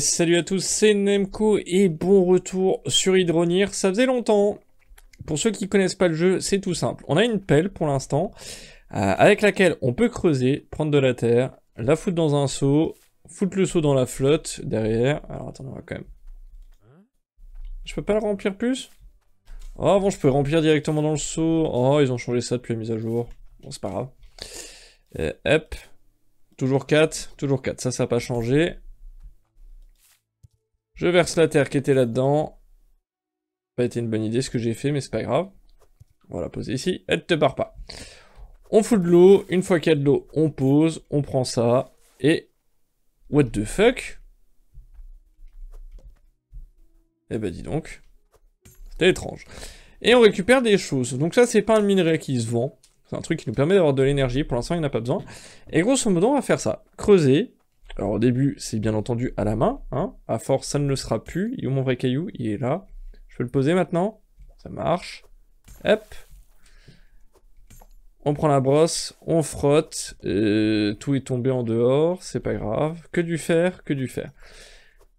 salut à tous, c'est Nemco et bon retour sur Hydronir. Ça faisait longtemps. Pour ceux qui connaissent pas le jeu, c'est tout simple. On a une pelle pour l'instant, euh, avec laquelle on peut creuser, prendre de la terre, la foutre dans un seau, foutre le seau dans la flotte derrière. Alors attendez, on va quand même. Je peux pas le remplir plus Oh bon, je peux remplir directement dans le seau. Oh, ils ont changé ça depuis la mise à jour. Bon, c'est pas grave. Euh, hop. Toujours 4, toujours 4. Ça, ça n'a pas changé. Je verse la terre qui était là-dedans. Pas été une bonne idée ce que j'ai fait, mais c'est pas grave. Voilà, va poser ici. Elle te barre pas. On fout de l'eau. Une fois qu'il y a de l'eau, on pose. On prend ça. Et... What the fuck Eh ben dis donc. C'était étrange. Et on récupère des choses. Donc ça, c'est pas un minerai qui se vend. C'est un truc qui nous permet d'avoir de l'énergie. Pour l'instant, il n'y a pas besoin. Et grosso modo, on va faire ça. Creuser, alors au début, c'est bien entendu à la main, hein. à force ça ne le sera plus, mon vrai caillou Il est là, je peux le poser maintenant, ça marche, hop on prend la brosse, on frotte, euh, tout est tombé en dehors, c'est pas grave, que du fer, que du fer.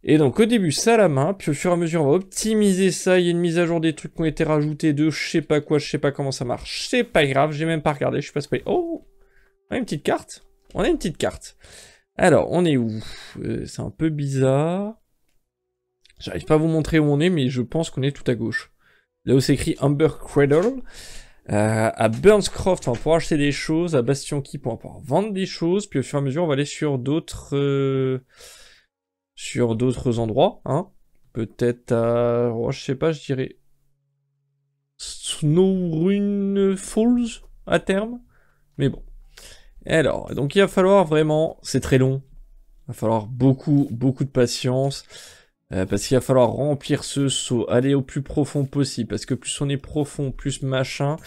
Et donc au début ça à la main, puis au fur et à mesure on va optimiser ça, il y a une mise à jour des trucs qui ont été rajoutés de je sais pas quoi, je sais pas comment ça marche, c'est pas grave, j'ai même pas regardé, je suis pas spoilé. Oh On a une petite carte On a une petite carte alors, on est où euh, C'est un peu bizarre. J'arrive pas à vous montrer où on est, mais je pense qu'on est tout à gauche. Là où c'est écrit Amber Cradle. Euh, à Burnscroft, on va pouvoir acheter des choses. À Bastion Keep, on va pouvoir vendre des choses. Puis au fur et à mesure, on va aller sur d'autres... Euh, sur d'autres endroits, hein. Peut-être à... Oh, je sais pas, je dirais... Snowrun Falls, à terme. Mais bon. Alors, donc il va falloir vraiment, c'est très long, il va falloir beaucoup, beaucoup de patience, euh, parce qu'il va falloir remplir ce saut. aller au plus profond possible, parce que plus on est profond, plus machin,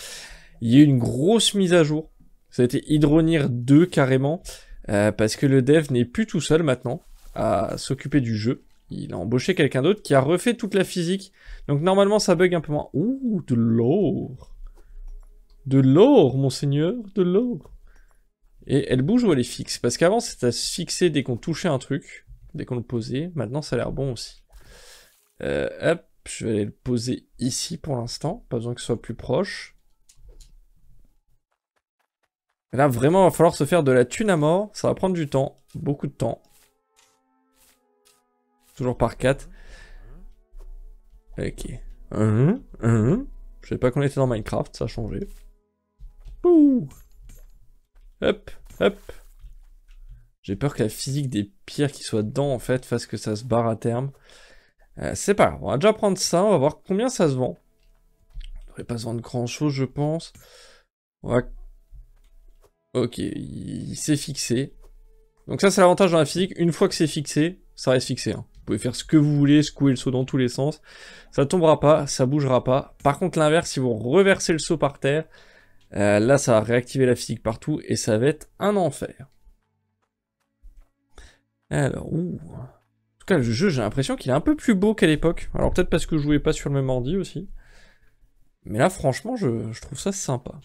il y a eu une grosse mise à jour, ça a été Hydronir 2 carrément, euh, parce que le dev n'est plus tout seul maintenant à s'occuper du jeu, il a embauché quelqu'un d'autre qui a refait toute la physique, donc normalement ça bug un peu moins. Ouh, de l'or De l'or, monseigneur, de l'or et elle bouge ou elle est fixe Parce qu'avant, c'était à fixer dès qu'on touchait un truc, dès qu'on le posait. Maintenant, ça a l'air bon aussi. Euh, hop, je vais aller le poser ici pour l'instant. Pas besoin que ce soit plus proche. Là, vraiment, il va falloir se faire de la thune à mort. Ça va prendre du temps. Beaucoup de temps. Toujours par 4. Ok. Mmh, Je savais pas qu'on était dans Minecraft. Ça a changé. Ouh Hop, hop. J'ai peur que la physique des pierres qui soient dedans, en fait, fasse que ça se barre à terme. Euh, c'est pas grave, on va déjà prendre ça, on va voir combien ça se vend. On devrait pas se vendre grand-chose, je pense. Ok, il, s'est fixé. Donc ça, c'est l'avantage dans la physique. Une fois que c'est fixé, ça reste fixé. Hein. Vous pouvez faire ce que vous voulez, secouer le seau dans tous les sens. Ça tombera pas, ça bougera pas. Par contre, l'inverse, si vous reversez le seau par terre, euh, là, ça va réactiver la physique partout et ça va être un enfer. Alors, ouh. En tout cas, le jeu, j'ai l'impression qu'il est un peu plus beau qu'à l'époque. Alors, peut-être parce que je jouais pas sur le même ordi aussi. Mais là, franchement, je, trouve ça sympa.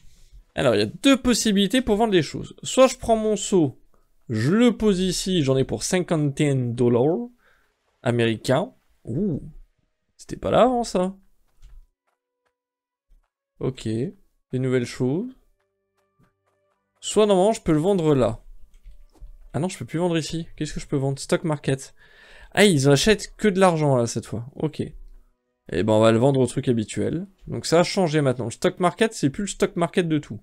Alors, il y a deux possibilités pour vendre des choses. Soit je prends mon seau, je le pose ici, j'en ai pour 51 dollars américains. Ouh, c'était pas là avant ça. Ok nouvelles choses. Soit normalement, je peux le vendre là. Ah non, je peux plus vendre ici. Qu'est-ce que je peux vendre Stock market. Ah, ils achètent que de l'argent là cette fois. Ok. Et eh ben on va le vendre au truc habituel. Donc ça a changé maintenant. stock market, c'est plus le stock market de tout.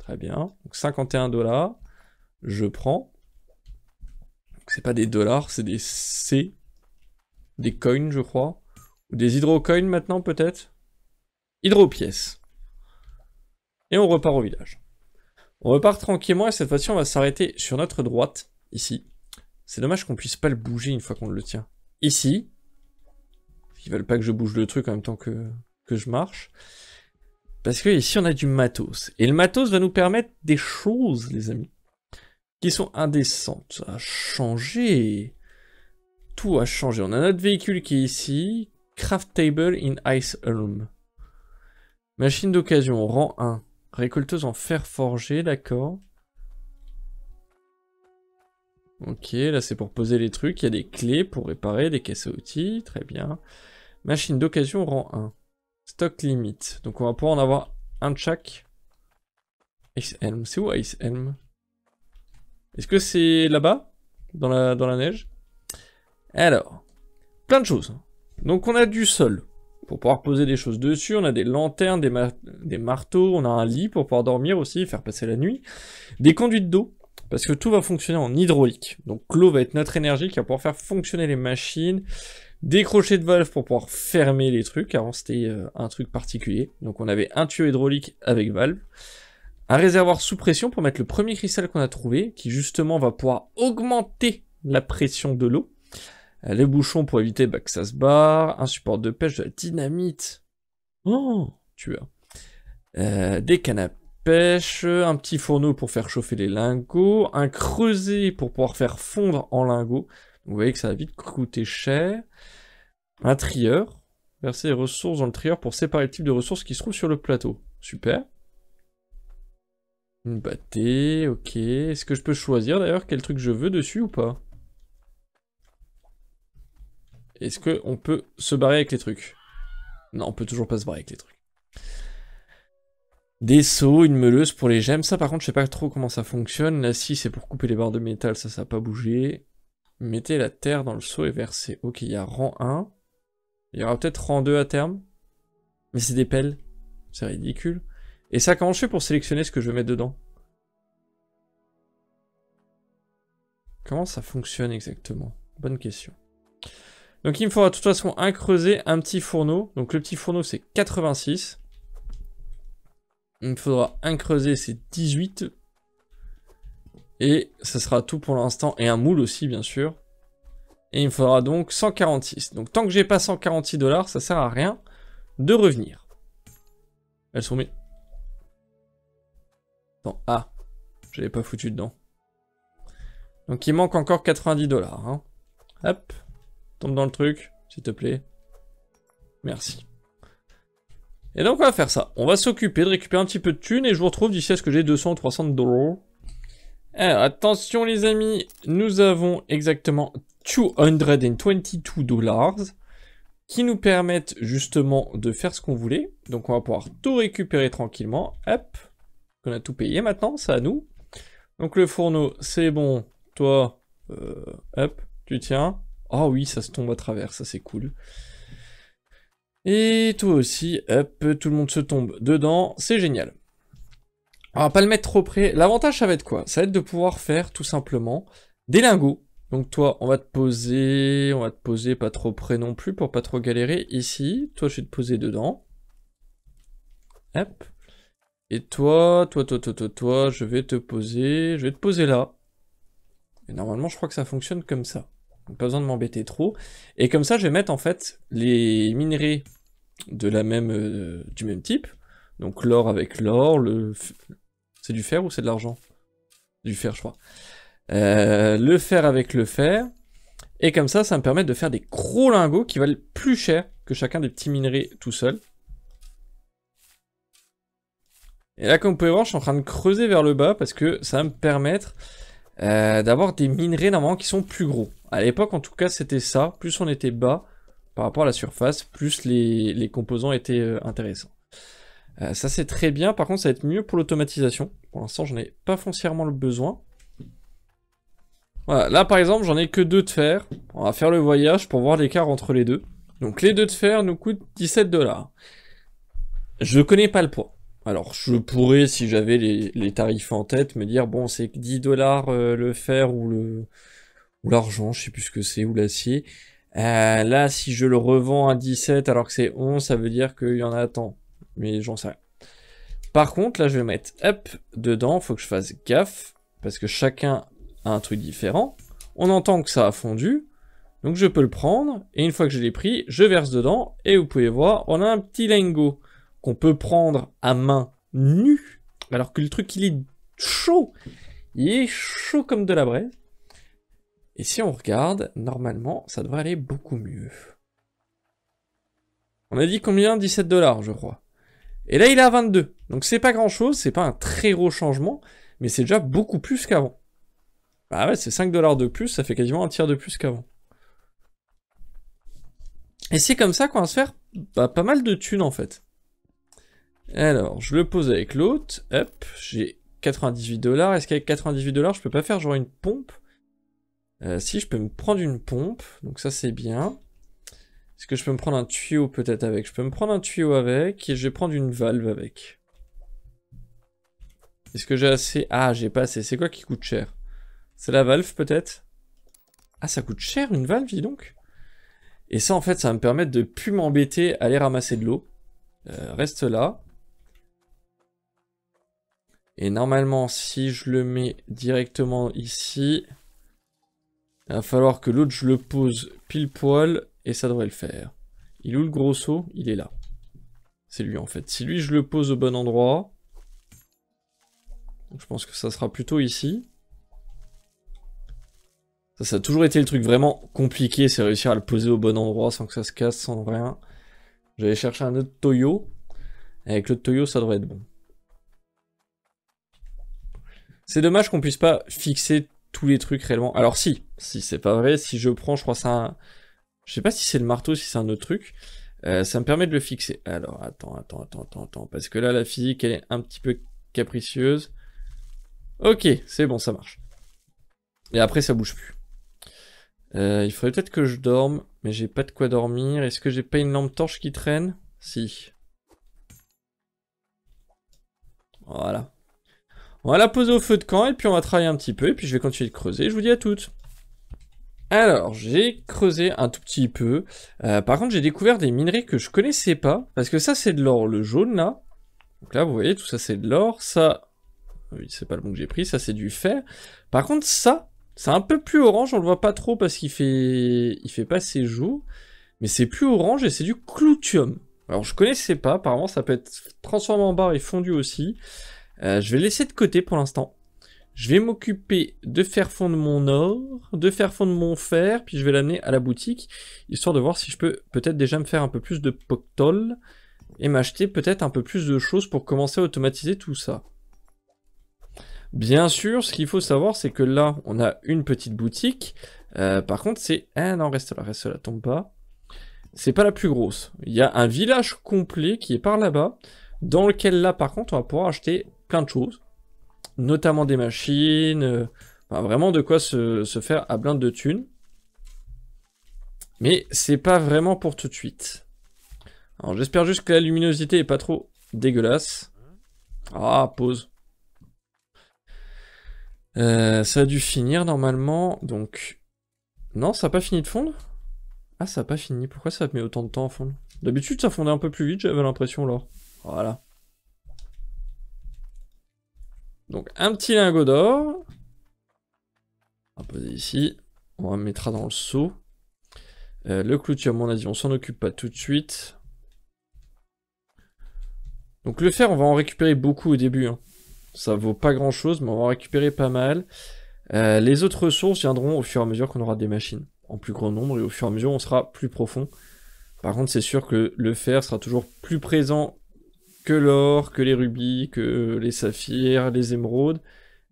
Très bien. 51 dollars. Je prends. C'est pas des dollars, c'est des C. Des coins, je crois. Ou des hydrocoins maintenant peut-être. hydro pièces et on repart au village. On repart tranquillement et cette fois-ci on va s'arrêter sur notre droite, ici. C'est dommage qu'on puisse pas le bouger une fois qu'on le tient. Ici. Ils veulent pas que je bouge le truc en même temps que, je marche. Parce que ici on a du matos. Et le matos va nous permettre des choses, les amis. Qui sont indécentes. à changer. changé. Tout a changé. On a notre véhicule qui est ici. Craft table in ice room. Machine d'occasion, rang 1. Récolteuse en fer forgé, d'accord. Ok, là c'est pour poser les trucs. Il y a des clés pour réparer, des caisses à outils, très bien. Machine d'occasion rang 1. Stock limite. Donc on va pouvoir en avoir un de chaque. Ice-Helm, c'est où Ice-Helm Est-ce que c'est là-bas dans la, dans la neige Alors, plein de choses. Donc on a du sol pour pouvoir poser des choses dessus. On a des lanternes, des, des marteaux, on a un lit pour pouvoir dormir aussi, faire passer la nuit. Des conduites d'eau, parce que tout va fonctionner en hydraulique. Donc l'eau va être notre énergie qui va pouvoir faire fonctionner les machines. Des crochets de valve pour pouvoir fermer les trucs. Avant c'était euh, un truc particulier. Donc on avait un tuyau hydraulique avec valve. Un réservoir sous pression pour mettre le premier cristal qu'on a trouvé, qui justement va pouvoir augmenter la pression de l'eau. Euh, les bouchons pour éviter bah, que ça se barre. Un support de pêche, de la dynamite. Oh, tu vois... Euh, des cannes à pêche. Un petit fourneau pour faire chauffer les lingots. Un creuset pour pouvoir faire fondre en lingots. Vous voyez que ça va vite coûter cher. Un trieur. Verser les ressources dans le trieur pour séparer le type de ressources qui se trouvent sur le plateau. Super. Une bâtée, ok. Est-ce que je peux choisir d'ailleurs quel truc je veux dessus ou pas est-ce qu'on peut se barrer avec les trucs Non, on peut toujours pas se barrer avec les trucs. Des seaux, une meuleuse pour les gemmes. Ça, par contre, je sais pas trop comment ça fonctionne. Là, si, c'est pour couper les barres de métal. Ça, ça n'a pas bougé. Mettez la terre dans le seau et versez. Ok, il y a rang 1. Il y aura peut-être rang 2 à terme. Mais c'est des pelles. C'est ridicule. Et ça, comment je fais pour sélectionner ce que je vais mettre dedans Comment ça fonctionne exactement Bonne question. Donc il me faudra de toute façon un creuset, un petit fourneau. Donc le petit fourneau c'est 86. Il me faudra un creuset, c'est 18. Et ça sera tout pour l'instant. Et un moule aussi, bien sûr. Et il me faudra donc 146. Donc tant que j'ai pas 146 dollars, ça sert à rien de revenir. Elles sont mises. Attends, ah, n'avais pas foutu dedans. Donc il manque encore 90 dollars. Hein. Hop dans le truc, s'il te plaît. Merci. Et donc on va faire ça. On va s'occuper de récupérer un petit peu de thunes et je vous retrouve d'ici à ce que j'ai 200 300 dollars. attention les amis, nous avons exactement 222 dollars qui nous permettent justement de faire ce qu'on voulait. Donc on va pouvoir tout récupérer tranquillement. Hop, on a tout payé maintenant, ça à nous. Donc le fourneau, c'est bon. Toi, euh, hop, tu tiens. Ah oh oui, ça se tombe à travers, ça c'est cool. Et toi aussi, hop, tout le monde se tombe dedans, c'est génial. On va pas le mettre trop près. L'avantage, ça va être quoi Ça va être de pouvoir faire tout simplement des lingots. Donc toi, on va te poser, on va te poser pas trop près non plus pour pas trop galérer. Ici, toi, je vais te poser dedans. Hop. Et toi, toi, toi, toi, toi, toi, je vais te poser, je vais te poser là. Et normalement, je crois que ça fonctionne comme ça pas besoin de m'embêter trop. Et comme ça, je vais mettre en fait les minerais de la même, euh, du même type. Donc l'or avec l'or, le... c'est du fer ou c'est de l'argent Du fer, je crois. Euh, le fer avec le fer. Et comme ça, ça me permet de faire des gros lingots qui valent plus cher que chacun des petits minerais tout seul. Et là, comme vous pouvez voir, je suis en train de creuser vers le bas parce que ça va me permettre euh, d'avoir des minerais normalement qui sont plus gros. À l'époque, en tout cas, c'était ça. Plus on était bas par rapport à la surface, plus les, composants étaient euh, intéressants. Euh, ça, c'est très bien. Par contre, ça va être mieux pour l'automatisation. Pour l'instant, n'en ai pas foncièrement le besoin. Voilà. Là, par exemple, j'en ai que deux de fer. On va faire le voyage pour voir l'écart entre les deux. Donc, les deux de fer nous coûtent 17 dollars. Je connais pas le poids. Alors, je pourrais, si j'avais les, tarifs en tête, me dire, bon, c'est 10 dollars euh, le fer ou le ou l'argent, je sais plus ce que c'est, ou l'acier. Euh, là, si je le revends à 17 alors que c'est 11, ça veut dire qu'il y en a tant. Mais j'en sais rien. Par contre, là, je vais mettre hop dedans. Faut que je fasse gaffe parce que chacun a un truc différent. On entend que ça a fondu. Donc je peux le prendre, et une fois que je l'ai pris, je verse dedans, et vous pouvez voir, on a un petit lingot qu'on peut prendre à main nue, alors que le truc il est chaud, il est chaud comme de la braise. Et si on regarde, normalement, ça devrait aller beaucoup mieux. On a dit combien 17 dollars, je crois. Et là, il est à 22. Donc c'est pas grand-chose, c'est pas un très gros changement, mais c'est déjà beaucoup plus qu'avant. Bah ouais, c'est 5 dollars de plus, ça fait quasiment un tiers de plus qu'avant. Et c'est comme ça qu'on va se faire bah, pas mal de thunes en fait. Alors, je le pose avec l'autre. Hop, j'ai 98 dollars. Est-ce qu'avec 98 dollars, je peux pas faire genre une pompe euh, si je peux me prendre une pompe, donc ça c'est bien. Est-ce que je peux me prendre un tuyau peut-être avec Je peux me prendre un tuyau avec et je vais prendre une valve avec. Est-ce que j'ai assez Ah, j'ai pas assez. C'est quoi qui coûte cher C'est la valve peut-être Ah, ça coûte cher une valve, dis donc. Et ça en fait, ça va me permettre de plus m'embêter à aller ramasser de l'eau. Euh, reste là. Et normalement, si je le mets directement ici, il va falloir que l'autre, je le pose pile poil, et ça devrait le faire. Il est où le grosso Il est là. C'est lui, en fait. Si lui, je le pose au bon endroit... je pense que ça sera plutôt ici. Ça, ça a toujours été le truc vraiment compliqué, c'est réussir à le poser au bon endroit sans que ça se casse, sans rien. j'allais chercher un autre Toyo. Avec le Toyo, ça devrait être bon. C'est dommage qu'on puisse pas fixer tous les trucs réellement. Alors si, si c'est pas vrai, si je prends, je crois c'est un... Je sais pas si c'est le marteau, si c'est un autre truc. Euh, ça me permet de le fixer. Alors attends, attends, attends, attends, attends. Parce que là, la physique, elle est un petit peu capricieuse. Ok, c'est bon, ça marche. Et après, ça bouge plus. Euh, il faudrait peut-être que je dorme, mais j'ai pas de quoi dormir. Est-ce que j'ai pas une lampe torche qui traîne Si. Voilà. On va la poser au feu de camp et puis on va travailler un petit peu et puis je vais continuer de creuser. Je vous dis à toutes. Alors, j'ai creusé un tout petit peu. Euh, par contre, j'ai découvert des minerais que je connaissais pas. Parce que ça, c'est de l'or, le jaune, là. Donc là, vous voyez, tout ça, c'est de l'or. Ça, oui, c'est pas le bon que j'ai pris. Ça, c'est du fer. Par contre, ça, c'est un peu plus orange. On le voit pas trop parce qu'il fait... Il fait pas ses jours. Mais c'est plus orange et c'est du cloutium. Alors, je connaissais pas. Apparemment, ça peut être transformé en barre et fondu aussi. Euh, je vais laisser de côté pour l'instant. Je vais m'occuper de faire fondre mon or, de faire fondre mon fer, puis je vais l'amener à la boutique, histoire de voir si je peux peut-être déjà me faire un peu plus de poctol, et m'acheter peut-être un peu plus de choses pour commencer à automatiser tout ça. Bien sûr, ce qu'il faut savoir, c'est que là, on a une petite boutique. Euh, par contre, c'est... Ah non, reste là, reste là, tombe pas. C'est pas la plus grosse. Il y a un village complet qui est par là-bas, dans lequel là, par contre, on va pouvoir acheter plein de choses, notamment des machines, euh, vraiment de quoi se, faire à blinde de thunes. Mais c'est pas vraiment pour tout de suite. Alors j'espère juste que la luminosité est pas trop dégueulasse. Ah, pause. Euh, ça a dû finir normalement, donc... Non, ça n'a pas fini de fondre Ah, ça n'a pas fini. Pourquoi ça met autant de temps à fondre D'habitude, ça fondait un peu plus vite, j'avais l'impression, là. Voilà. Donc un petit lingot d'or. On va poser ici. On va mettra dans le seau. Euh, le clou mon avis, on s'en occupe pas tout de suite. Donc le fer, on va en récupérer beaucoup au début. Hein. Ça vaut pas grand chose, mais on va en récupérer pas mal. Euh, les autres ressources viendront au fur et à mesure qu'on aura des machines. En plus grand nombre, et au fur et à mesure, on sera plus profond. Par contre, c'est sûr que le fer sera toujours plus présent que l'or, que les rubis, que euh, les saphirs, les émeraudes,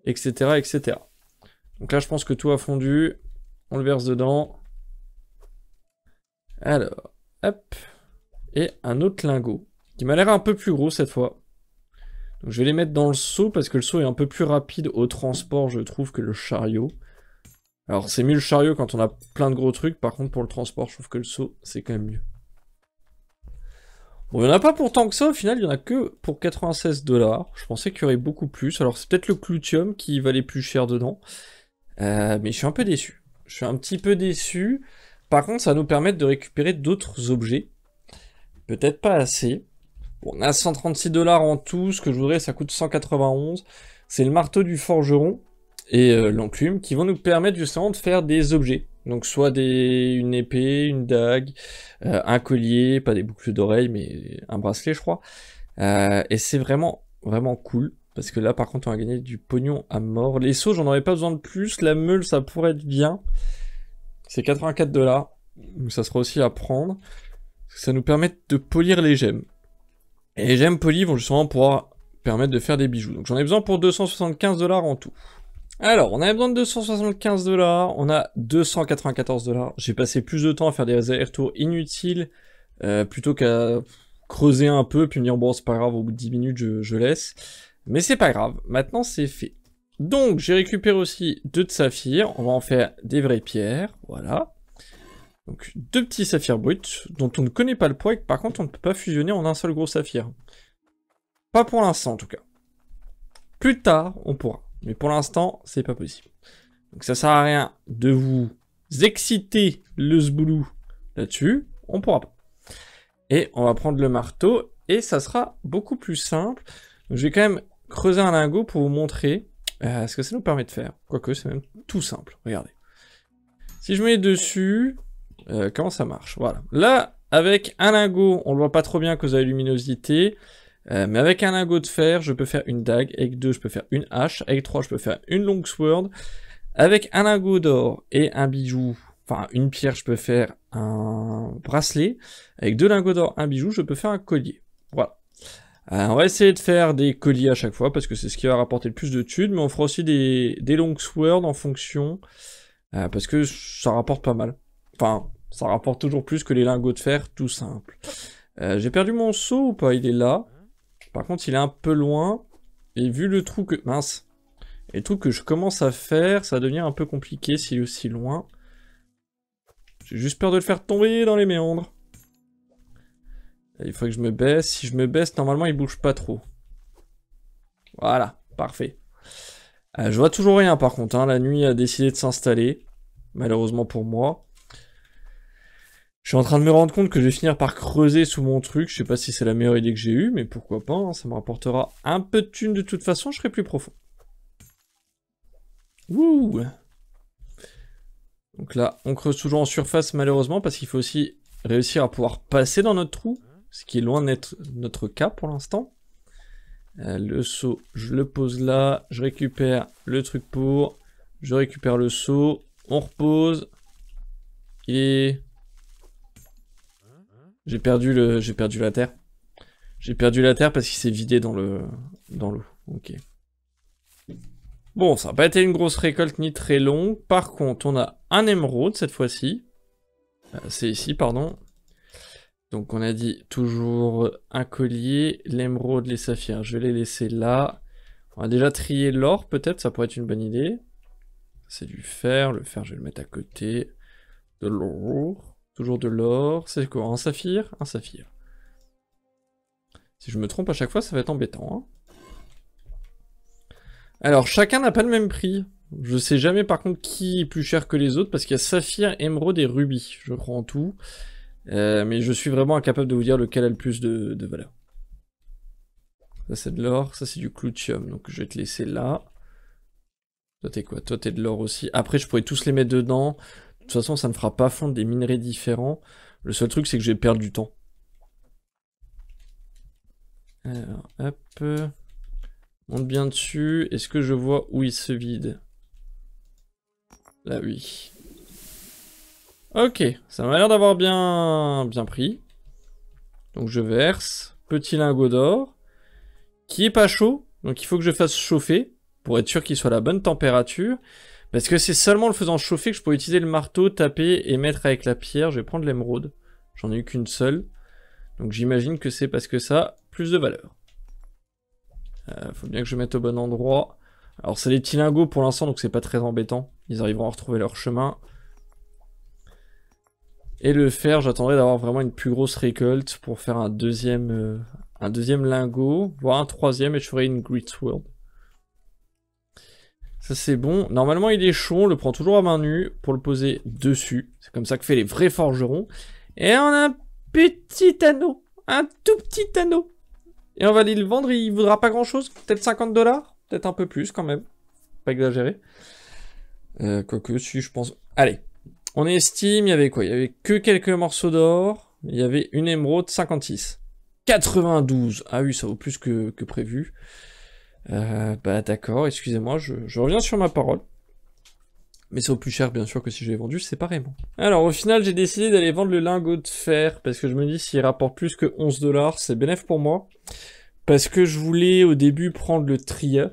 etc., etc. Donc là, je pense que tout a fondu. On le verse dedans. Alors, hop. Et un autre lingot, qui m'a l'air un peu plus gros cette fois. Donc je vais les mettre dans le seau, parce que le seau est un peu plus rapide au transport, je trouve, que le chariot. Alors c'est mieux le chariot quand on a plein de gros trucs, par contre pour le transport, je trouve que le seau, c'est quand même mieux. Bon, il n'y en a pas pour tant que ça, au final, il n'y en a que pour 96 dollars. Je pensais qu'il y aurait beaucoup plus. Alors, c'est peut-être le Clutium qui valait plus cher dedans. Euh, mais je suis un peu déçu. Je suis un petit peu déçu. Par contre, ça va nous permettre de récupérer d'autres objets. Peut-être pas assez. Bon, on a 136 dollars en tout. Ce que je voudrais, ça coûte 191. C'est le marteau du forgeron et euh, l'enclume qui vont nous permettre justement de faire des objets. Donc soit une épée, une dague, euh, un collier, pas des boucles d'oreilles, mais un bracelet je crois. Euh, et c'est vraiment, vraiment cool. Parce que là par contre on a gagné du pognon à mort. Les sauts j'en aurais pas besoin de plus. La meule ça pourrait être bien. C'est 84 dollars. Donc ça sera aussi à prendre. Ça nous permet de polir les gemmes. Et les gemmes polies vont justement pouvoir permettre de faire des bijoux. Donc j'en ai besoin pour 275 dollars en tout. Alors, on avait besoin de 275 dollars, on a 294 dollars. J'ai passé plus de temps à faire des allers-retours inutiles euh, plutôt qu'à creuser un peu puis me dire bon c'est pas grave au bout de 10 minutes je, laisse. Mais c'est pas grave, maintenant c'est fait. Donc j'ai récupéré aussi deux de saphir. on va en faire des vraies pierres, voilà. Donc deux petits saphirs bruts dont on ne connaît pas le poids et que par contre on ne peut pas fusionner en un seul gros saphir. Pas pour l'instant en tout cas. Plus tard on pourra. Mais pour l'instant, c'est pas possible. Donc ça sert à rien de vous exciter le zboulou là-dessus. On pourra pas. Et on va prendre le marteau et ça sera beaucoup plus simple. je vais quand même creuser un lingot pour vous montrer euh, ce que ça nous permet de faire. Quoique c'est même tout simple. Regardez. Si je mets dessus, euh, comment ça marche Voilà. Là, avec un lingot, on ne voit pas trop bien cause de la luminosité. Euh, mais avec un lingot de fer, je peux faire une dague. Avec deux, je peux faire une hache. Avec trois, je peux faire une sword. Avec un lingot d'or et un bijou, enfin une pierre, je peux faire un bracelet. Avec deux lingots d'or, un bijou, je peux faire un collier. Voilà. Euh, on va essayer de faire des colliers à chaque fois parce que c'est ce qui va rapporter le plus de thunes, mais on fera aussi des, des longswords en fonction euh, parce que ça rapporte pas mal. Enfin, ça rapporte toujours plus que les lingots de fer tout simple. J'ai perdu mon seau ou pas Il est là. Par contre, il est un peu loin. Et vu le trou que... Mince. Et le trou que je commence à faire, ça devient un peu compliqué s'il est aussi loin. J'ai juste peur de le faire tomber dans les méandres. il faut que je me baisse. Si je me baisse, normalement, il bouge pas trop. Voilà, parfait. Euh, je vois toujours rien, par contre. Hein. La nuit a décidé de s'installer. Malheureusement pour moi. Je suis en train de me rendre compte que je vais finir par creuser sous mon truc. Je sais pas si c'est la meilleure idée que j'ai eue, mais pourquoi pas. Hein, ça me rapportera un peu de thunes de toute façon, je serai plus profond. Wouh Donc là, on creuse toujours en surface malheureusement, parce qu'il faut aussi réussir à pouvoir passer dans notre trou, ce qui est loin d'être notre cas pour l'instant. Euh, le saut, je le pose là, je récupère le truc pour, je récupère le saut. on repose, et j'ai perdu le, j'ai perdu la terre. J'ai perdu la terre parce qu'il s'est vidé dans le, dans l'eau. Ok. Bon, ça n'a pas été une grosse récolte ni très longue. Par contre, on a un émeraude cette fois-ci. Euh, c'est ici, pardon. Donc on a dit toujours un collier, l'émeraude, les saphirs. Je vais les laisser là. On a déjà trié l'or peut-être, ça pourrait être une bonne idée. C'est du fer, le fer je vais le mettre à côté. De l'or. Toujours de l'or. C'est quoi Un saphir Un saphir. Si je me trompe à chaque fois, ça va être embêtant. Hein. Alors, chacun n'a pas le même prix. Je sais jamais par contre qui est plus cher que les autres, parce qu'il y a saphir, émeraude et rubis, je crois en tout. Euh, mais je suis vraiment incapable de vous dire lequel a le plus de, valeur. Ça c'est de l'or, ça c'est du cloutium, donc je vais te laisser là. Toi t'es quoi Toi t'es de l'or aussi. Après je pourrais tous les mettre dedans. De toute façon, ça ne fera pas fondre des minerais différents. Le seul truc, c'est que je vais perdre du temps. Alors, hop. Monte bien dessus. Est-ce que je vois où il se vide Là, oui. Ok, ça m'a l'air d'avoir bien, bien pris. Donc je verse, petit lingot d'or, qui est pas chaud, donc il faut que je fasse chauffer, pour être sûr qu'il soit à la bonne température. Parce que c'est seulement le faisant chauffer que je pourrais utiliser le marteau, taper et mettre avec la pierre. Je vais prendre l'émeraude. J'en ai eu qu'une seule. Donc j'imagine que c'est parce que ça a plus de valeur. Euh, faut bien que je mette au bon endroit. Alors c'est les petits lingots pour l'instant, donc c'est pas très embêtant. Ils arriveront à retrouver leur chemin. Et le fer, j'attendrai d'avoir vraiment une plus grosse récolte pour faire un deuxième, euh, un deuxième lingot, voire un troisième, et je ferai une Great World. Ça c'est bon. Normalement il est chaud, on le prend toujours à main nue pour le poser dessus. C'est comme ça que fait les vrais forgerons. Et on a un petit anneau. Un tout petit anneau. Et on va aller le vendre, il voudra pas grand chose. Peut-être 50 dollars. Peut-être un peu plus quand même. Pas exagéré. Euh, quoique si je pense... Allez. On estime, il y avait quoi Il y avait que quelques morceaux d'or. Il y avait une émeraude 56. 92 Ah oui, ça vaut plus que prévu. Euh, bah d'accord, excusez-moi, je, reviens sur ma parole. Mais c'est au plus cher bien sûr que si je l'ai vendu séparément. Alors au final j'ai décidé d'aller vendre le lingot de fer parce que je me dis s'il rapporte plus que 11 dollars c'est bénéf pour moi. Parce que je voulais au début prendre le tria,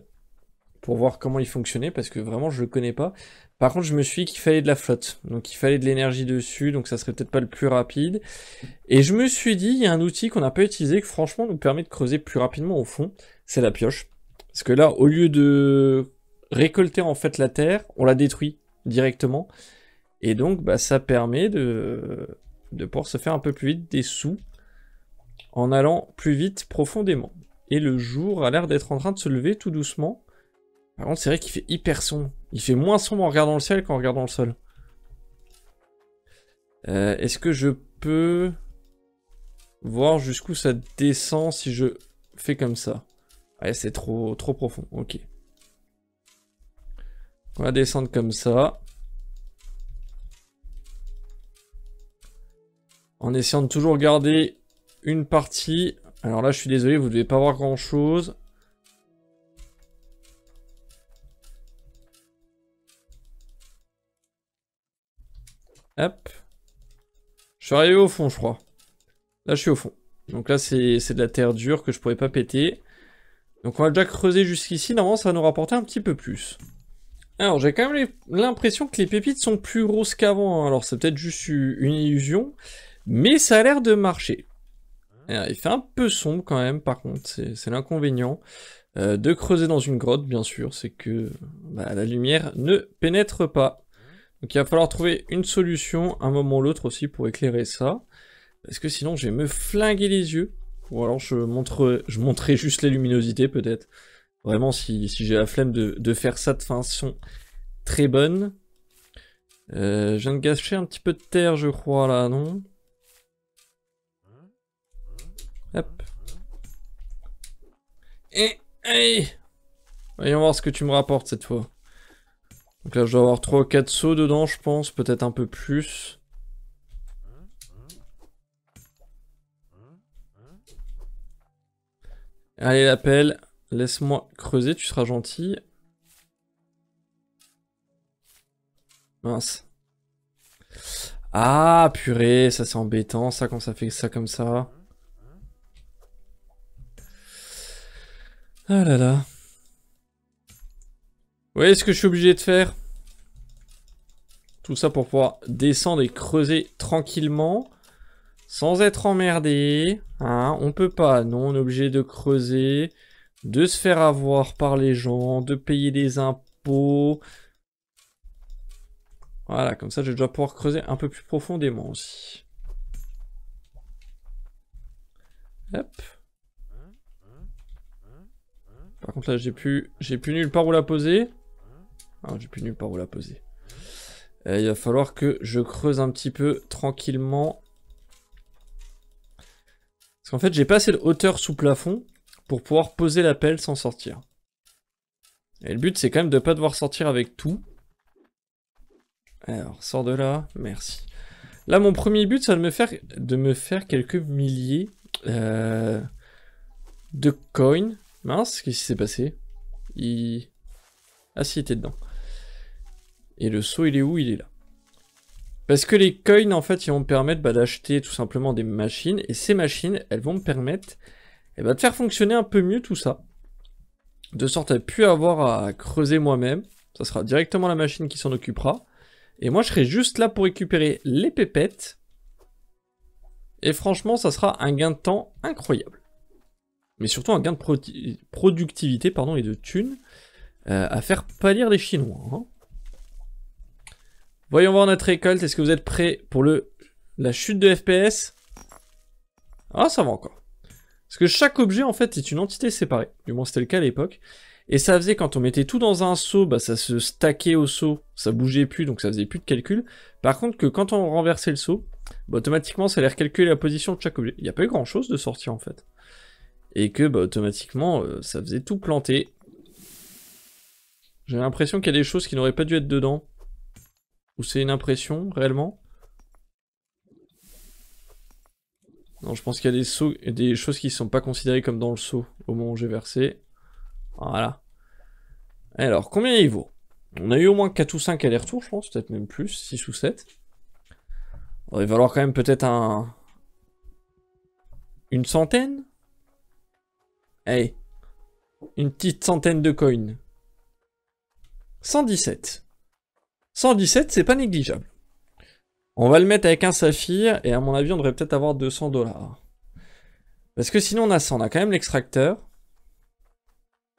pour voir comment il fonctionnait parce que vraiment je le connais pas. Par contre, je me suis dit qu'il fallait de la flotte, donc il fallait de l'énergie dessus, donc ça serait peut-être pas le plus rapide. Et je me suis dit, il y a un outil qu'on n'a pas utilisé que franchement nous permet de creuser plus rapidement au fond, c'est la pioche. Parce que là, au lieu de récolter en fait la terre, on la détruit directement. Et donc, bah, ça permet de, de pouvoir se faire un peu plus vite des sous en allant plus vite profondément. Et le jour a l'air d'être en train de se lever tout doucement. Par contre, c'est vrai qu'il fait hyper sombre. Il fait moins sombre en regardant le ciel qu'en regardant le sol. Euh, est-ce que je peux voir jusqu'où ça descend si je fais comme ça Ouais, c'est trop, trop profond. Ok. On va descendre comme ça. En essayant de toujours garder une partie. Alors là, je suis désolé, vous devez pas voir grand chose. Hop. Je suis arrivé au fond, je crois. Là, je suis au fond. Donc là, c'est de la terre dure que je pourrais pas péter. Donc on va déjà creuser jusqu'ici, normalement ça va nous rapporter un petit peu plus. Alors j'ai quand même l'impression que les pépites sont plus grosses qu'avant, hein. alors c'est peut-être juste une illusion, mais ça a l'air de marcher. il fait un peu sombre quand même par contre, c'est l'inconvénient. Euh, de creuser dans une grotte bien sûr, c'est que bah, la lumière ne pénètre pas. Donc il va falloir trouver une solution, un moment ou l'autre aussi, pour éclairer ça. Parce que sinon je vais me flinguer les yeux. Ou alors je, montre, je montrerai juste les luminosités, peut-être. Vraiment, si, j'ai la flemme de, faire ça de façon très bonne. Euh, je viens de gâcher un petit peu de terre, je crois, là, non Hop. Et, hey Voyons voir ce que tu me rapportes cette fois. Donc là, je dois avoir 3 ou 4 sauts dedans, je pense, peut-être un peu plus. Allez, l'appel. Laisse-moi creuser, tu seras gentil. Mince. Ah, purée, ça c'est embêtant, ça, quand ça fait ça comme ça. Ah là là. Vous voyez ce que je suis obligé de faire Tout ça pour pouvoir descendre et creuser tranquillement, sans être emmerdé. On hein, on peut pas, non, on est obligé de creuser, de se faire avoir par les gens, de payer des impôts. Voilà, comme ça je vais pouvoir creuser un peu plus profondément aussi. Hop. Par contre là j'ai plus, j'ai plus nulle part où la poser. Ah, j'ai plus nulle part où la poser. Euh, il va falloir que je creuse un petit peu tranquillement parce fait, j'ai pas assez de hauteur sous plafond pour pouvoir poser la pelle sans sortir. Et le but, c'est quand même de pas devoir sortir avec tout. Alors, sors de là, merci. Là, mon premier but, ça de me faire, de me faire quelques milliers euh, de coins. Mince, qu'est-ce qui s'est passé Il... Ah si, il était dedans. Et le saut, il est où Il est là. Parce que les coins, en fait, ils vont me permettre bah, d'acheter tout simplement des machines. Et ces machines, elles vont me permettre eh bah, de faire fonctionner un peu mieux tout ça. De sorte à ne plus avoir à creuser moi-même. Ça sera directement la machine qui s'en occupera. Et moi, je serai juste là pour récupérer les pépettes. Et franchement, ça sera un gain de temps incroyable. Mais surtout un gain de productivité pardon, et de thunes euh, à faire pâlir les Chinois. Hein. Voyons voir notre récolte. Est-ce que vous êtes prêts pour le la chute de FPS Ah, ça va encore. Parce que chaque objet, en fait, est une entité séparée. Du moins, c'était le cas à l'époque. Et ça faisait, quand on mettait tout dans un seau, bah, ça se stackait au seau. Ça bougeait plus, donc ça faisait plus de calcul. Par contre, que quand on renversait le seau, bah, automatiquement, ça allait recalculer la position de chaque objet. Il n'y a pas eu grand-chose de sortir en fait. Et que, bah, automatiquement, euh, ça faisait tout planter. J'ai l'impression qu'il y a des choses qui n'auraient pas dû être dedans. Ou c'est une impression, réellement Non, je pense qu'il y a des, sauts, des choses qui ne sont pas considérées comme dans le saut au moment où j'ai versé. Voilà. Alors, combien il vaut On a eu au moins 4 ou 5 allers-retours, je pense, peut-être même plus, 6 ou 7. il va falloir quand même peut-être un... Une centaine Hey, eh, une petite centaine de coins. 117. 117, c'est pas négligeable. On va le mettre avec un saphir, et à mon avis, on devrait peut-être avoir 200 dollars. Parce que sinon, on a ça. On a quand même l'extracteur.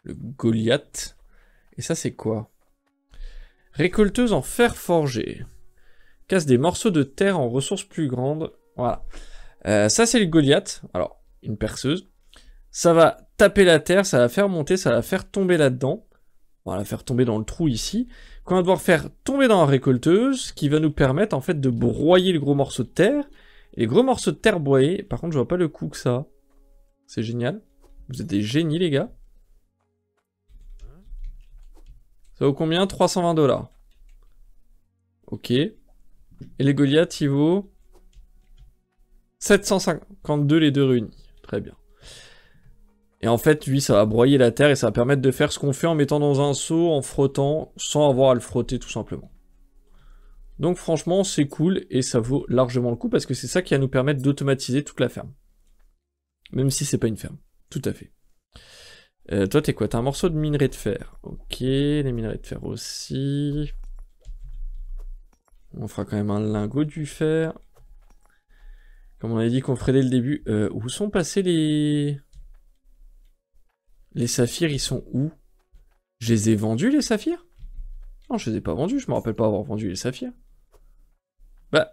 Le Goliath. Et ça, c'est quoi Récolteuse en fer forgé. Casse des morceaux de terre en ressources plus grandes. Voilà. Euh, ça, c'est le Goliath. Alors, une perceuse. Ça va taper la terre, ça va faire monter, ça va faire tomber là-dedans. On va la faire tomber dans le trou ici on va devoir faire tomber dans la récolteuse, qui va nous permettre en fait de broyer le gros morceau de terre. Et les gros morceaux de terre broyés, par contre je vois pas le coup que ça C'est génial. Vous êtes des génies les gars. Ça vaut combien 320 dollars. Ok. Et les Goliaths, il vaut 752 les deux réunis. Très bien. Et en fait, lui, ça va broyer la terre et ça va permettre de faire ce qu'on fait en mettant dans un seau, en frottant, sans avoir à le frotter tout simplement. Donc franchement, c'est cool et ça vaut largement le coup parce que c'est ça qui va nous permettre d'automatiser toute la ferme. Même si c'est pas une ferme. Tout à fait. Euh, toi, t'es quoi T'as un morceau de minerai de fer. Ok, les minerais de fer aussi. On fera quand même un lingot du fer. Comme on avait dit qu'on ferait dès le début. Euh, où sont passés les... Les saphirs, ils sont où Je les ai vendus, les saphirs Non, je les ai pas vendus, je me rappelle pas avoir vendu les saphirs. Bah.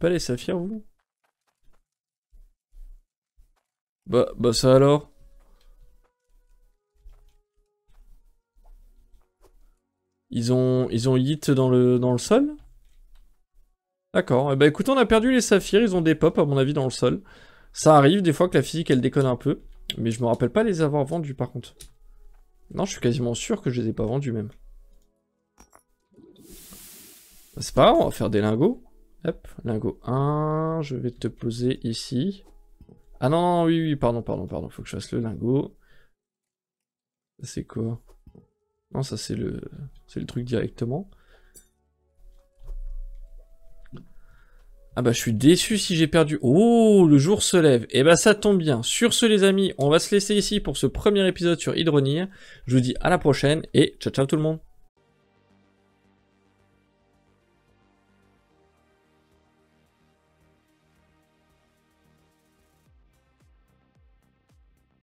Pas les saphirs, vous Bah, bah ça alors Ils ont, ils ont hit dans le, dans le sol D'accord. Eh bah ben, écoute on a perdu les saphirs, ils ont des pop à mon avis dans le sol. Ça arrive des fois que la physique elle déconne un peu. Mais je me rappelle pas les avoir vendus par contre. Non, je suis quasiment sûr que je les ai pas vendus même. Bah, c'est pas grave, on va faire des lingots. Hop, lingot 1, je vais te poser ici. Ah non, oui, oui, pardon, pardon, pardon, faut que je fasse le lingot. C'est quoi Non, ça c'est le... le truc directement. Ah bah je suis déçu si j'ai perdu. Oh, le jour se lève. Et eh bah ça tombe bien. Sur ce les amis, on va se laisser ici pour ce premier épisode sur Hydronir. Je vous dis à la prochaine et ciao ciao tout le monde.